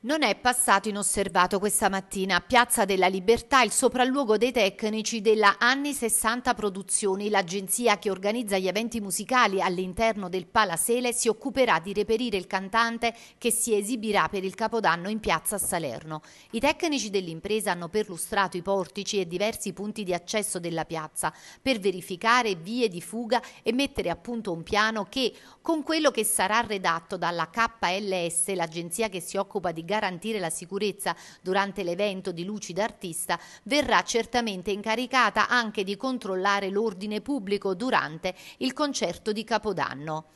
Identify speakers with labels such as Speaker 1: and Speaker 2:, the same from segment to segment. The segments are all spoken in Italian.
Speaker 1: Non è passato inosservato questa mattina a Piazza della Libertà il sopralluogo dei tecnici della Anni 60 Produzioni, l'agenzia che organizza gli eventi musicali all'interno del Palasele, si occuperà di reperire il cantante che si esibirà per il Capodanno in Piazza Salerno. I tecnici dell'impresa hanno perlustrato i portici e diversi punti di accesso della piazza per verificare vie di fuga e mettere a punto un piano che, con quello che sarà redatto dalla KLS, l'agenzia che si occupa di garantire la sicurezza durante l'evento di Lucida Artista, verrà certamente incaricata anche di controllare l'ordine pubblico durante il concerto di Capodanno.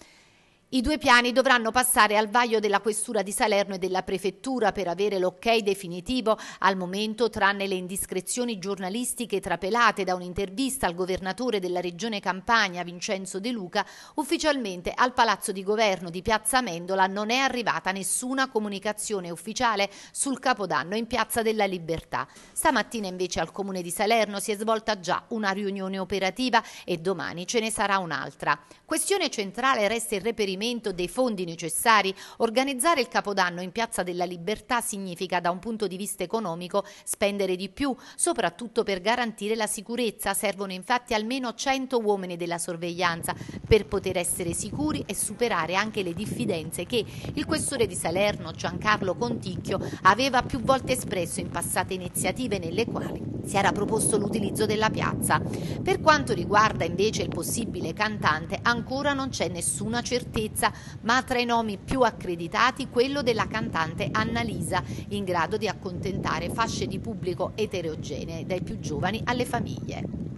Speaker 1: I due piani dovranno passare al vaglio della Questura di Salerno e della Prefettura per avere l'ok definitivo. Al momento, tranne le indiscrezioni giornalistiche trapelate da un'intervista al governatore della regione Campania, Vincenzo De Luca, ufficialmente al Palazzo di Governo di Piazza Mendola non è arrivata nessuna comunicazione ufficiale sul Capodanno in Piazza della Libertà. Stamattina invece al Comune di Salerno si è svolta già una riunione operativa e domani ce ne sarà un'altra. Questione centrale resta il reperimento reperimento dei fondi necessari, organizzare il Capodanno in Piazza della Libertà significa da un punto di vista economico spendere di più, soprattutto per garantire la sicurezza. Servono infatti almeno 100 uomini della sorveglianza per poter essere sicuri e superare anche le diffidenze che il questore di Salerno Giancarlo Conticchio aveva più volte espresso in passate iniziative nelle quali si era proposto l'utilizzo della piazza. Per quanto riguarda invece il possibile cantante, ancora non c'è nessuna certezza, ma tra i nomi più accreditati quello della cantante Annalisa, in grado di accontentare fasce di pubblico eterogenee, dai più giovani alle famiglie.